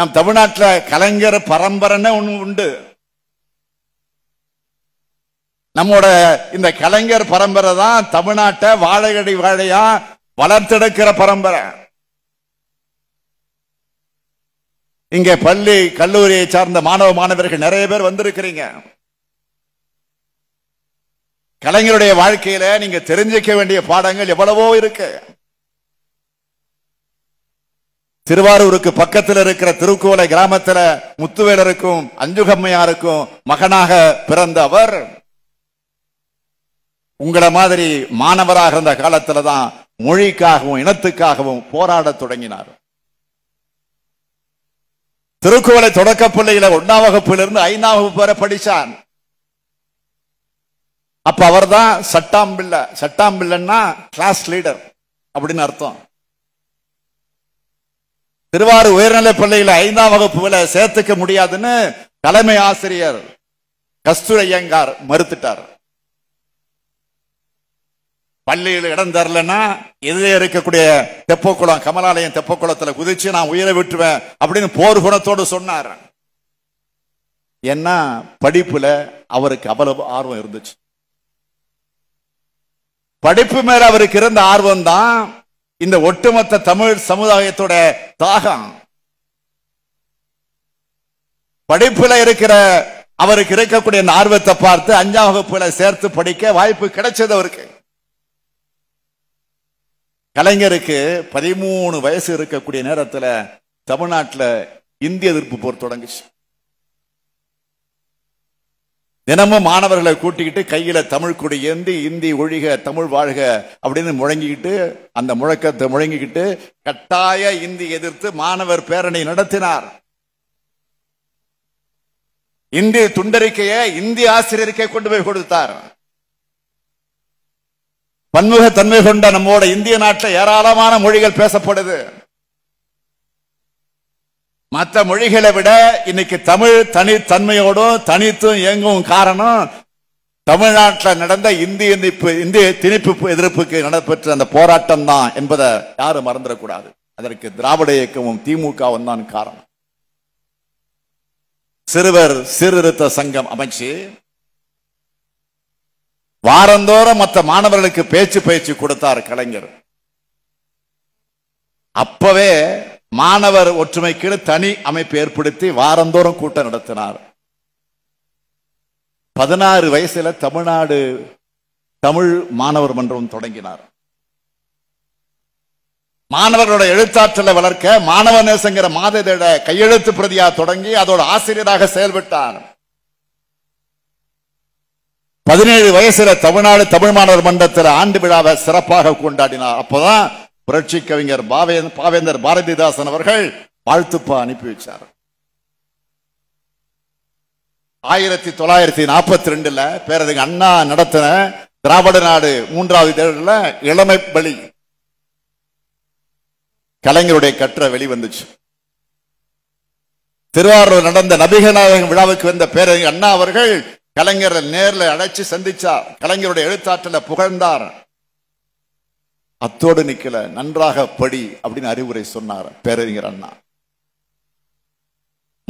நாம் தமிழ்நாட்டில் கலைஞர் பரம்பரைன்னு ஒன்று உண்டு நம்மோட இந்த கலைஞர் பரம்பரை தான் தமிழ்நாட்டை வாழையடி வாழையா வளர்த்தெடுக்கிற பரம்பரை இங்கே பள்ளி கல்லூரியை சார்ந்த மாணவ மாணவர்கள் நிறைய பேர் வந்திருக்கிறீங்க கலைஞருடைய வாழ்க்கையில நீங்க தெரிஞ்சிக்க வேண்டிய பாடங்கள் எவ்வளவோ இருக்கு திருவாரூருக்கு பக்கத்தில் இருக்கிற திருக்கோலை கிராமத்தில் முத்துவேலருக்கும் அஞ்சுகம்மையாருக்கும் மகனாக பிறந்த அவர் உங்களை மாதிரி மாணவராக இருந்த காலத்துல தான் மொழிக்காகவும் இனத்துக்காகவும் போராட தொடங்கினார் திருக்குவளை தொடக்க பிள்ளையில ஒன்னாம் வகுப்பிலிருந்து ஐந்தாம் வகுப்பு வரை படிச்சார் அப்ப அவர் தான் சட்டாம்பிள்ளை சட்டாம்பிள்ளன்னா கிளாஸ் லீடர் அப்படின்னு அர்த்தம் திருவாரூர் உயர்நிலை பள்ளியில ஐந்தாம் வகுப்பு விலை சேர்த்துக்க முடியாதுன்னு தலைமை ஆசிரியர் ஐயங்கார் மறுத்துட்டார் பள்ளியில் இடம் தரலன்னா எதிரே இருக்கக்கூடிய தெப்பக்குளம் கமலாலயம் தெப்பக்குளத்துல குதிச்சு நான் உயிரை விட்டுவேன் அப்படின்னு போர் குணத்தோடு சொன்னார் என்ன படிப்புல அவருக்கு அவ்வளவு ஆர்வம் இருந்துச்சு படிப்பு மேல அவருக்கு இருந்த ஆர்வம் தான் இந்த ஒட்டுமொத்த தமிழ் சமுதாயத்தோட தாகம் படிப்புல இருக்கிற அவருக்கு இருக்கக்கூடிய ஆர்வத்தை பார்த்து அஞ்சாம் வகுப்புல சேர்த்து படிக்க வாய்ப்பு கிடைச்சது அவருக்கு கலைஞருக்கு பதிமூணு வயசு இருக்கக்கூடிய நேரத்தில் தமிழ்நாட்டில் இந்திய எதிர்ப்பு போர் தொடங்குச்சு தினமும் மாணவர்களை கூட்டிக்கிட்டு கையில தமிழ் கொடி ஏந்தி இந்தி ஒழிக தமிழ் வாழ்க அப்படின்னு முழங்கிக்கிட்டு அந்த முழக்கத்தை முழங்கிக்கிட்டு கட்டாய இந்தி எதிர்த்து மாணவர் பேரணி நடத்தினார் இந்தி துண்டறிக்கையை இந்தி ஆசிரியருக்கே கொண்டு போய் கொடுத்தார் பன்முக தன்மை கொண்ட நம்மோட இந்திய நாட்டில் ஏராளமான மொழிகள் பேசப்படுது மற்ற மொழிகளை விட இன்னைக்கு தமிழ் தனித்தன்மையோடும் தனித்தும் இயங்கும் காரணம் தமிழ்நாட்டில் நடந்த இந்திய எதிர்ப்பு இந்திய திணிப்பு எதிர்ப்புக்கு நடைபெற்ற அந்த போராட்டம் தான் என்பதை யாரும் மறந்துடக்கூடாது அதற்கு திராவிட இயக்கமும் திமுகவும் தான் காரணம் சிறுவர் சீர்திருத்த சங்கம் அமைச்சு வாரந்தோறும் மற்ற மாணவர்களுக்கு பேச்சு பயிற்சி கொடுத்தார் கலைஞர் அப்பவே மாணவர் ஒற்றுமைக்கு தனி அமைப்பு ஏற்படுத்தி வாரந்தோறும் கூட்டம் நடத்தினார் பதினாறு வயசுல தமிழ்நாடு தமிழ் மாணவர் மன்றம் தொடங்கினார் மாணவர்களோட எழுத்தாற்றலை வளர்க்க மாணவ நேசங்கிற மாதத்தோட கையெழுத்து பிரதியா தொடங்கி அதோட ஆசிரியராக செயல்பட்டார் பதினேழு வயசுல தமிழ்நாடு தமிழ் மாணவர் மன்றத்தில் ஆண்டு விழாவை சிறப்பாக கொண்டாடினார் அப்போதான் புரட்சி கவிஞர் பாவேந்தர் பாரதிதாசன் அவர்கள் வாழ்த்துப்பா அனுப்பி வச்சார் ஆயிரத்தி தொள்ளாயிரத்தி நாற்பத்தி ரெண்டுல பேரது அண்ணா நடத்தின திராவிட நாடு மூன்றாவது தேர்தலில் இளமை பலி கலைஞருடைய கற்ற வெளி வந்துச்சு திருவாரூர் நடந்த நபிகநாயகம் விழாவுக்கு வந்த பேரறிஞர் அண்ணா அவர்கள் கலைஞரை நேரில் அழைச்சி சந்திச்சார் கலைஞருடைய எழுத்தாற்றல புகழ்ந்தார் அத்தோடு நிக்கல நன்றாக படி அப்படின்னு அறிவுரை சொன்னார் பேரறிஞர் அண்ணா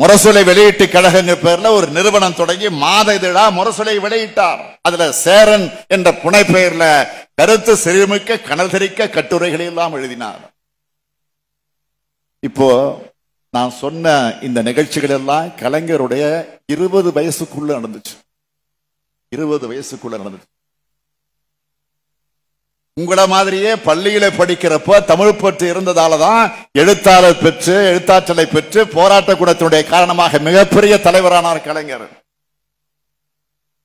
முரசொலை வெளியீட்டு கழகங்கள் பேர்ல ஒரு நிறுவனம் தொடங்கி மாத இதழா முரசொலை வெளியிட்டார் அதுல சேரன் என்ற புனை பெயர்ல கருத்து செறிமிக்க கணதரிக்க கட்டுரைகளை எல்லாம் எழுதினார் இப்போ நான் சொன்ன இந்த நிகழ்ச்சிகள் எல்லாம் கலைஞருடைய இருபது வயசுக்குள்ள நடந்துச்சு இருபது வயசுக்குள்ள நடந்துச்சு உங்கள மாதிரியே பள்ளியில படிக்கிறப்ப தமிழ் பற்று இருந்ததால தான் எழுத்தாளர் பெற்று எழுத்தாற்றலை பெற்று போராட்ட கூடத்தினுடைய காரணமாக மிகப்பெரிய தலைவரானார் கலைஞர்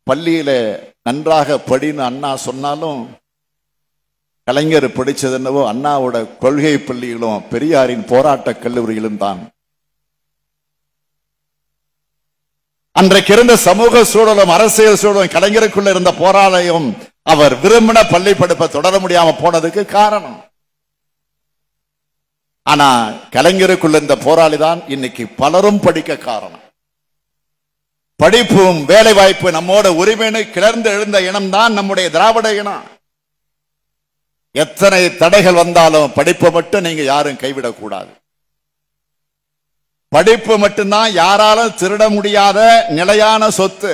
பள்ளியில நன்றாக படின்னு அண்ணா சொன்னாலும் கலைஞர் படித்தது என்னவோ அண்ணாவோட கொள்கை பள்ளிகளும் பெரியாரின் போராட்ட கல்லூரியிலும் தான் அன்றைக்கு இருந்த சமூக சூழலும் அரசியல் சூழலும் கலைஞருக்குள்ள இருந்த போராளையும் அவர் விரும்பின பள்ளி படிப்பை தொடர முடியாம போனதுக்கு காரணம் ஆனா கலைஞருக்குள்ள இந்த போராளி தான் இன்னைக்கு பலரும் படிக்க காரணம் படிப்பும் வேலை வாய்ப்பு நம்மோட உரிமைன்னு கிளர்ந்து எழுந்த இனம் தான் நம்முடைய திராவிட இனம் எத்தனை தடைகள் வந்தாலும் படிப்பை மட்டும் நீங்க யாரும் கைவிடக்கூடாது படிப்பு மட்டும்தான் யாராலும் திருட முடியாத நிலையான சொத்து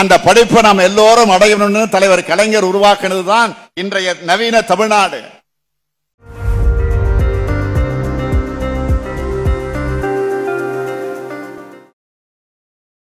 அந்த படைப்பை நாம் எல்லோரும் அடையணும்னு தலைவர் கலைஞர் உருவாக்கினது தான் இன்றைய நவீன தமிழ்நாடு